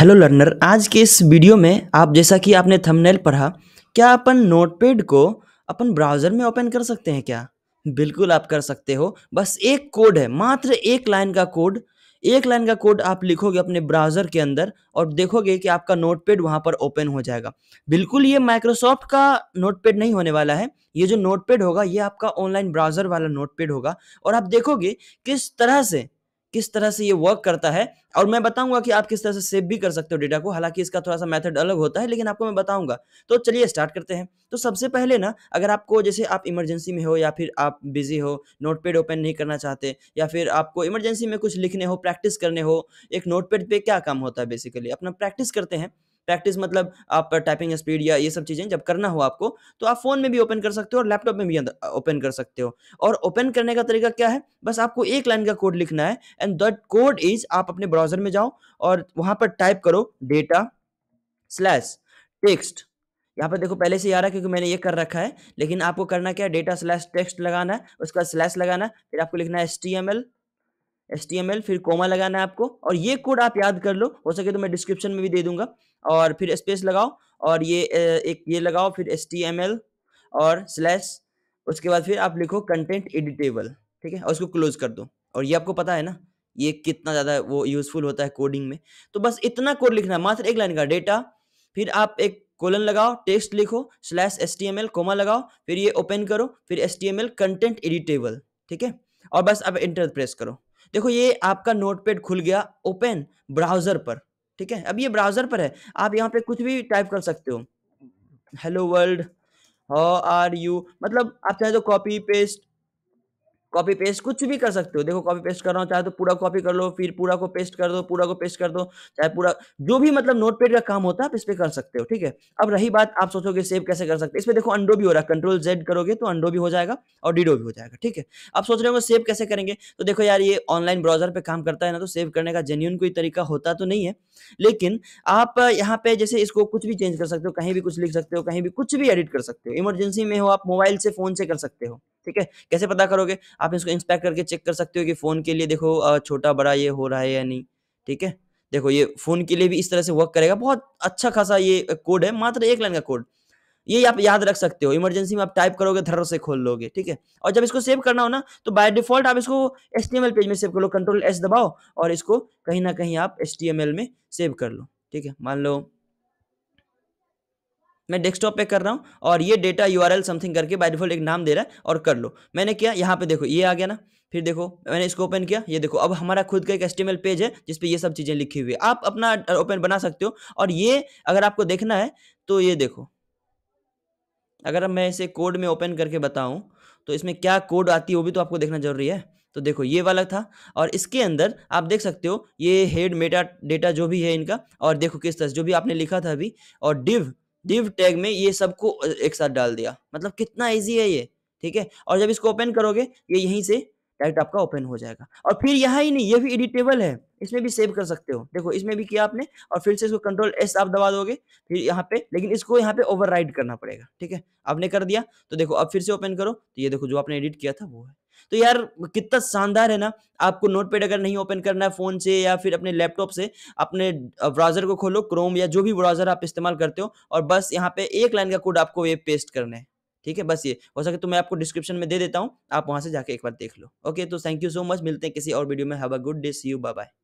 hello learner आज के इस वीडियो में आप जैसा कि आपने थंबनेल पढ़ा क्या अपन नोटपैड को अपन ब्राउज़र में ओपन कर सकते हैं क्या बिल्कुल आप कर सकते हो बस एक कोड है मात्र एक लाइन का कोड एक लाइन का कोड आप लिखोगे अपने ब्राउज़र के अंदर और देखोगे कि आपका नोटपैड वहाँ पर ओपन हो जाएगा बिल्कुल ये माइक्रोसॉफ्ट का नोटपैड नहीं होने वाला है ये जो नोटपैड होगा ये आपका ऑनलाइन ब्राउज़र वाला नोटपैड होगा और आप देखोगे किस तरह से किस तरह से ये वर्क करता है और मैं बताऊंगा कि आप किस तरह से सेव भी कर सकते हो डेटा को हालांकि इसका थोड़ा सा मेथड अलग होता है लेकिन आपको मैं बताऊंगा तो चलिए स्टार्ट करते हैं तो सबसे पहले ना अगर आपको जैसे आप इमरजेंसी में हो या फिर आप बिजी हो नोटपैड ओपन नहीं करना चाहते या फिर आपको इमरजेंसी में कुछ लिखने हो प्रैक्टिस करने हो एक नोटपैड पे क्या काम होता है बेसिकली अपना प्रैक्टिस करते हैं प्रैक्टिस मतलब आप टाइपिंग स्पीड या ये सब चीज़ें जब करना हो आपको तो आप फ़ोन में भी ओपन कर सकते हो और लैपटॉप में भी ओपन कर सकते हो और ओपन करने का तरीका क्या है बस आपको एक लाइन का कोड लिखना है एंड दैट कोड इज आप अपने ब्राउजर में जाओ और वहाँ पर टाइप करो डेटा स्लैश टेक्स्ट यहाँ पर देखो पहले से ही आ रहा है क्योंकि मैंने ये कर रखा है लेकिन आपको करना क्या है डेटा स्लैश टेक्स्ट लगाना है उसका स्लैश लगाना है फिर आपको लिखना है S T M L S फिर कोमा लगाना है आपको और ये कोड आप याद कर लो हो सके तो मैं डिस्क्रिप्शन में भी दे दूंगा और फिर स्पेस लगाओ और ये एक ये लगाओ फिर एस और स्लैश उसके बाद फिर आप लिखो कंटेंट एडिटेबल ठीक है और उसको क्लोज कर दो और ये आपको पता है ना ये कितना ज़्यादा वो यूज़फुल होता है कोडिंग में तो बस इतना कोड लिखना है मात्र एक लाइन का डेटा फिर आप एक कोलन लगाओ टेक्स्ट लिखो स्लैश एस कोमा लगाओ फिर ये ओपन करो फिर एस कंटेंट एडिटेबल ठीक है और बस अब इंटर प्रेस करो देखो ये आपका नोटपैड खुल गया ओपन ब्राउजर पर ठीक है अब ये ब्राउजर पर है आप यहाँ पे कुछ भी टाइप कर सकते हो hello world how are you मतलब आप चाहे तो कॉपी पेस्ट कॉपी पेस्ट कुछ भी कर सकते हो देखो कॉपी पेस्ट कर रहा हूँ चाहे तो पूरा कॉपी कर लो फिर पूरा को पेस्ट कर दो पूरा को पेस्ट कर दो चाहे पूरा जो भी मतलब नोटपेड का काम होता है आप इस पर कर सकते हो ठीक है अब रही बात आप सोचोगे सेव कैसे कर सकते हो इसमें देखो अंडो भी हो रहा है कंट्रोल जेड करोगे तो अंडो भी हो जाएगा और डीडो भी हो जाएगा ठीक है आप सोच रहे हो सेव कैसे करेंगे तो देखो यार ये ऑनलाइन ब्राउजर पे काम करता है ना तो सेव करने का जेन्यून कोई तरीका होता तो नहीं है लेकिन आप यहाँ पे जैसे इसको कुछ भी चेंज कर सकते हो कहीं भी कुछ लिख सकते हो कहीं भी कुछ भी एडिट कर सकते हो इमरजेंसी में हो आप मोबाइल से फोन से कर सकते हो ठीक है कैसे पता करोगे आप इसको इंस्पेक्ट करके चेक कर सकते हो कि फ़ोन के लिए देखो छोटा बड़ा ये हो रहा है या नहीं ठीक है देखो ये फ़ोन के लिए भी इस तरह से वर्क करेगा बहुत अच्छा खासा ये कोड है मात्र एक लाइन का कोड ये आप याद रख सकते हो इमरजेंसी में आप टाइप करोगे धर से खोल लोगे ठीक है और जब इसको सेव करना हो ना तो बाय डिफॉल्ट आप इसको एस पेज में सेव कर लो कंट्रोल एस दबाओ और इसको कहीं ना कहीं आप एस में सेव कर लो ठीक है मान लो मैं डेस्कटॉप पे कर रहा हूँ और ये डेटा यू समथिंग करके बाय डिफॉल्ट एक नाम दे रहा है और कर लो मैंने किया यहाँ पे देखो ये आ गया ना फिर देखो मैंने इसको ओपन किया ये देखो अब हमारा खुद का एक एस्टिमेल पेज है जिसपे ये सब चीज़ें लिखी हुई है आप अपना ओपन बना सकते हो और ये अगर आपको देखना है तो ये देखो अगर मैं इसे कोड में ओपन करके बताऊँ तो इसमें क्या कोड आती है वो भी तो आपको देखना जरूरी है तो देखो ये वाला था और इसके अंदर आप देख सकते हो ये हेड मेटा डेटा जो भी है इनका और देखो किस तरह जो भी आपने लिखा था अभी और डिव डिव टैग में ये सबको एक साथ डाल दिया मतलब कितना ईजी है ये ठीक है और जब इसको ओपन करोगे ये यहीं से डायरेक्ट आपका ओपन हो जाएगा और फिर यहाँ ही नहीं ये भी एडिटेबल है इसमें भी सेव कर सकते हो देखो इसमें भी किया आपने और फिर से इसको कंट्रोल एस आप दबा दोगे फिर यहाँ पे लेकिन इसको यहाँ पे ओवर करना पड़ेगा ठीक है आपने कर दिया तो देखो अब फिर से ओपन करो तो ये देखो जो आपने एडिट किया था वो है तो यार कितना शानदार है ना आपको नोटपैड अगर नहीं ओपन करना है फ़ोन से या फिर अपने लैपटॉप से अपने ब्राउज़र को खोलो क्रोम या जो भी ब्राउज़र आप इस्तेमाल करते हो और बस यहाँ पे एक लाइन का कोड आपको ये पेस्ट करना है ठीक है बस ये हो सके तो मैं आपको डिस्क्रिप्शन में दे देता हूँ आप वहाँ से जाके एक बार देख लो ओके तो थैंक यू सो मच मिलते हैं किसी और वीडियो में have a good day see you bye